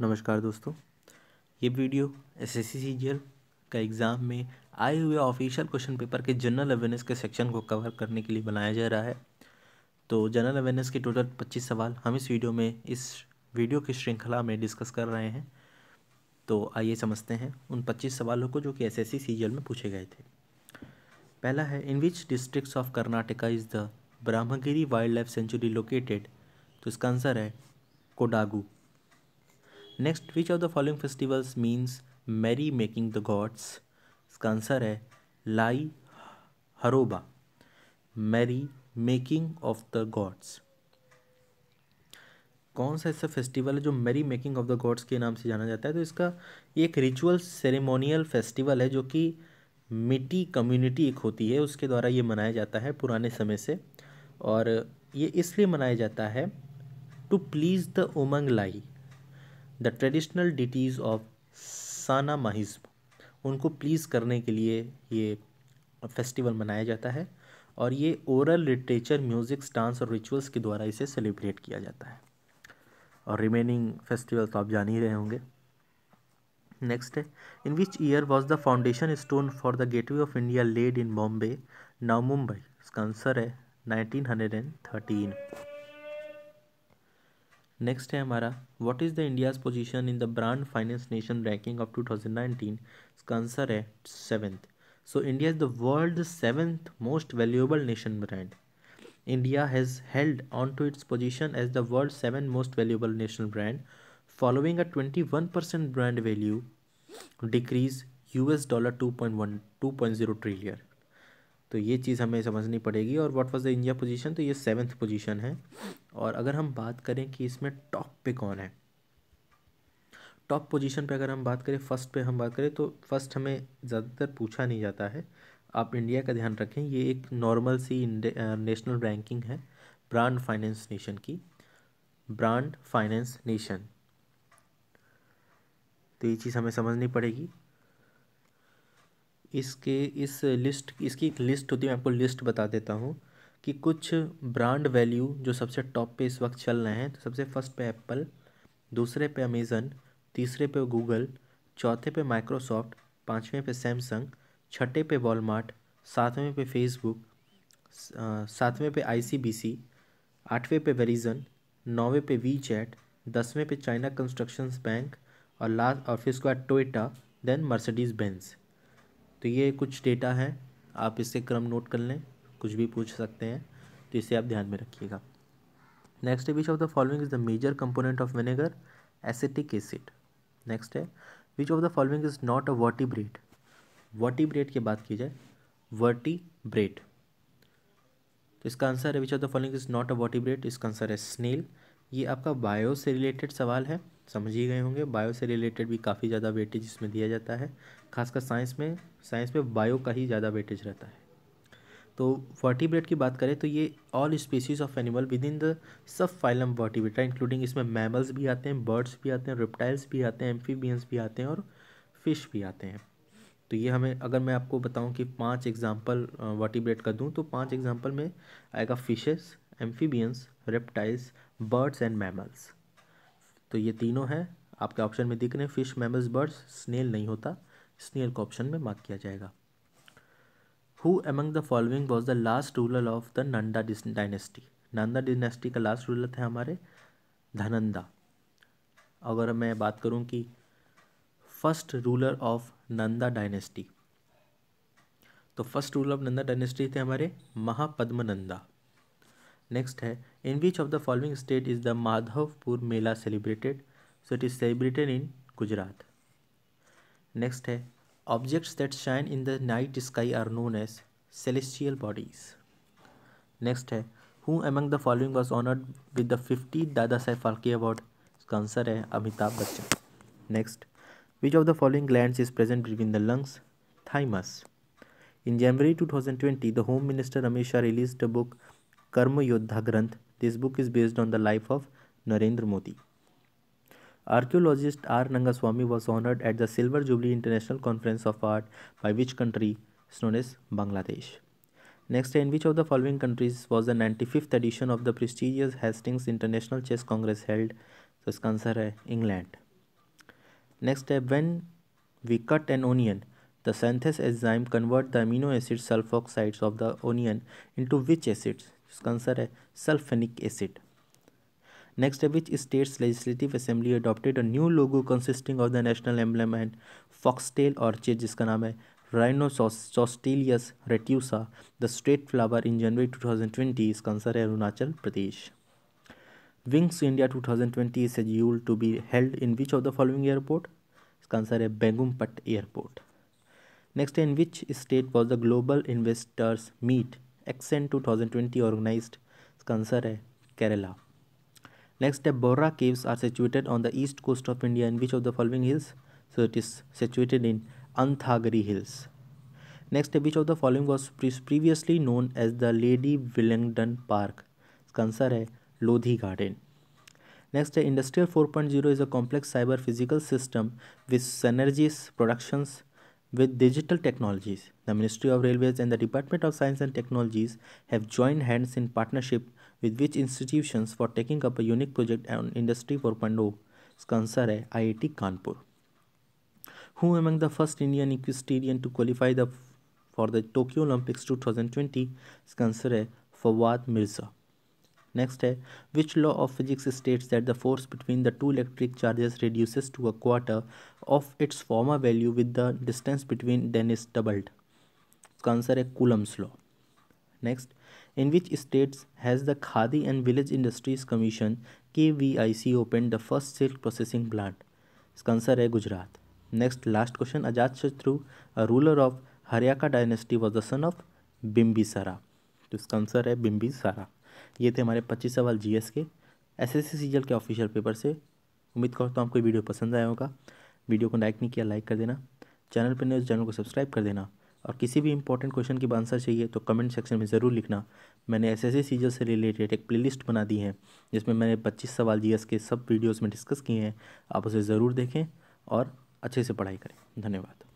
नमस्कार दोस्तों ये वीडियो एस एस सी का एग्ज़ाम में आए हुए ऑफिशियल क्वेश्चन पेपर के जनरल अवेयरनेस के सेक्शन को कवर करने के लिए बनाया जा रहा है तो जनरल अवेयरनेस के टोटल 25 सवाल हम इस वीडियो में इस वीडियो की श्रृंखला में डिस्कस कर रहे हैं तो आइए समझते हैं उन 25 सवालों को जो कि एस एस सी में पूछे गए थे पहला है in which district of Karnataka is the Brahmagiri wildlife sanctuary located तो इसका आंसर है Kodagu next which of the following festivals means merrymaking the gods इसका आंसर है Lai Haraoba merrymaking of the gods कौन सा ऐसा फेस्टिवल है जो merrymaking of the gods के नाम से जाना जाता है तो इसका एक रिचुअल सेरेमोनियल फेस्टिवल है जो कि मिट्टी कम्युनिटी एक होती है उसके द्वारा ये मनाया जाता है पुराने समय से और ये इसलिए मनाया जाता है to please the Umang Lai the traditional deities of Sanamahism उनको प्लीज़ करने के लिए ये फेस्टिवल मनाया जाता है और ये ओरल लिटरेचर म्यूज़िक्स डांस और रिचुअल्स के द्वारा इसे सेलिब्रेट किया जाता है और रिमेनिंग फेस्टिवल तो आप जान ही रहे होंगे नेक्स्ट है in which year was the foundation stone for the gateway of India laid in Bombay now Mumbai इसका आंसर है nineteen hundred and thirteen next है हमारा what is the India's position in the brand finance nation ranking of 2019 इसका answer है seventh so India is the world seventh most valuable nation brand India has held on to its position as the world's seventh most valuable national brand, following a 21% brand value decrease US dollar 2.1 2.0 trillion. तो ये चीज़ हमें समझनी पड़ेगी और what was the India position तो ये seventh position है और अगर हम बात करें कि इसमें टॉप पे कौन है टॉप पोजीशन पे अगर हम बात करें फर्स्ट पे हम बात करें तो फर्स्ट हमें ज़्यादातर पूछा नहीं जाता है आप इंडिया का ध्यान रखें ये एक नॉर्मल सी नेशनल रैंकिंग है ब्रांड फाइनेंस नेशन की ब्रांड फाइनेंस नेशन तो ये चीज़ हमें समझनी पड़ेगी इसके इस लिस्ट इसकी एक लिस्ट होती है मैं आपको लिस्ट बता देता हूँ कि कुछ ब्रांड वैल्यू जो सबसे टॉप पे इस वक्त चल रहे हैं तो सबसे फर्स्ट पे एप्पल दूसरे पे अमेज़न तीसरे पे गूगल चौथे पे माइक्रोसॉफ्ट पाँचवें पे सैमसंग छठे पे वॉलमार्ट सातवें पे फेसबुक सातवें पे आईसीबीसी आठवें पे वेरीजन नौवें पे वी चैट दसवें पे चाइना कंस्ट्रक्शंस बैंक और लास्ट और फिर उसके बाद टोयटा देन मर्सिडीज़ बेंस तो ये कुछ डेटा है आप इससे क्रम नोट कर लें कुछ भी पूछ सकते हैं तो इसे आप ध्यान में रखिएगा नेक्स्ट है which of the following is the major component of vinegar acetic acid next है which of the following is not a vertebrate की बात की जाए वर्टी ब्रेड तो इसका आंसर है which of the following is not a bread इसका answer है स्नेल ये आपका बायो से रिलेटेड सवाल है समझ ही गए होंगे बायो से रिलेटेड भी काफ़ी ज़्यादा वेटेज इसमें दिया जाता है खासकर साइंस में साइंस में बायो का ही ज़्यादा वेटेज रहता है तो वर्टिब्रेट की बात करें तो ये all species of animal within the subphylum Vertebrata including इसमें मैमल्स भी आते हैं बर्ड्स भी आते हैं रिप्टाइल्स भी आते हैं एम्फीबियंस भी आते हैं और फिश भी आते हैं तो ये हमें अगर मैं आपको बताऊं कि पांच एग्जांपल वर्टिब्रेट का दूं तो पांच एग्जांपल में आएगा fishes amphibians reptiles birds and mammals तो ये तीनों हैं आपके ऑप्शन में दिख रहे हैं फिश मेमल्स बर्ड्स स्नेल नहीं होता स्नेल को ऑप्शन में मार्क किया जाएगा who among the following was the last ruler of the Nanda dynasty Nanda dynasty का लास्ट रूलर थे हमारे धनंदा अगर मैं बात करूं कि first ruler of Nanda dynasty तो first ruler of Nanda dynasty थे हमारे महापद्मनंदा नेक्स्ट है in which of the following state is the Madhavpur Mela celebrated so it is celebrated in Gujarat next है objects that shine in the night sky are known as celestial bodies next है who among the following was honoured with the fifty Dada Saheb Phalke award इसका answer है Amitabh Bachchan next which of the following gland is present between the lungs thymus January two thousand twenty the home minister Amit Shah release the book Karm Yoddha Granth this book is based on the life of Narendra Modi archaeologist R Nagaswamy was honoured at the silver jubilee international conference of art by which country known is Bangladesh next in which of the following countries was the ninety fifth edition of the prestigious Hastings international chess congress held तो इसका answer है England next है when we cut an onion the synthase enzyme convert the amino acid sulfoxides of the onion into which acids इसका answer है sulfenic acid next है which states legislative assembly adopted a new logo consisting of the national emblem and foxtail orchid जिसका नाम है rhynchostylis retusa the state flower in January two thousand twenty इसका answer है Arunachal Pradesh wings India two thousand twenty is एज्यूल to be held in which of the following airport इसका answer है Begumpet airport next है in which state was the global investors meet ascend 2020 organized इसका answer है Kerala next है Borra caves are situated on the east coast of India in which of the following hills so it is situated in Ananthagiri hills next है which of the following was previously known as the lady Willingdon park इसका answer है Lodhi garden next है industrial 4.0 is a complex cyber physical system with synergies productions with digital technologies, the Ministry of Railways and the Department of Science and Technologies have joined hands in partnership with which institutions for taking up a unique project on Industry 4.0 sponsor है IIT Kanpur, Who among the first Indian equestrian to qualify the for the Tokyo Olympics 2020 sponsor है Fawad Mirza. Next है which law of physics states that the force between the two electric charges reduces to a quarter of its former value with the distance between then is doubled इसका answer है Coulomb's law next in which states has the Khadi and village industries commission K V I C open the first silk processing plant इसका answer है Gujarat next last question Ajatashatru ruler of Haryanka dynasty was the son of Bimbisara तो इसका answer है बिम्बिसारा ये थे हमारे पच्चीस सवाल जी के एस एस सी के ऑफिशियल पेपर से उम्मीद करता हूँ आपको वीडियो पसंद आया होगा वीडियो को लाइक नहीं किया लाइक कर देना चैनल पर उस चैनल तो को सब्सक्राइब कर देना और किसी भी इंपॉर्टेंट क्वेश्चन की आंसर चाहिए तो कमेंट सेक्शन में ज़रूर लिखना मैंने एस एस सीजल से रिलेटेड एक प्लेलिस्ट बना दी है जिसमें मैंने पच्चीस सवाल जीएस के सब वीडियोस में डिस्कस किए हैं आप उसे ज़रूर देखें और अच्छे से पढ़ाई करें धन्यवाद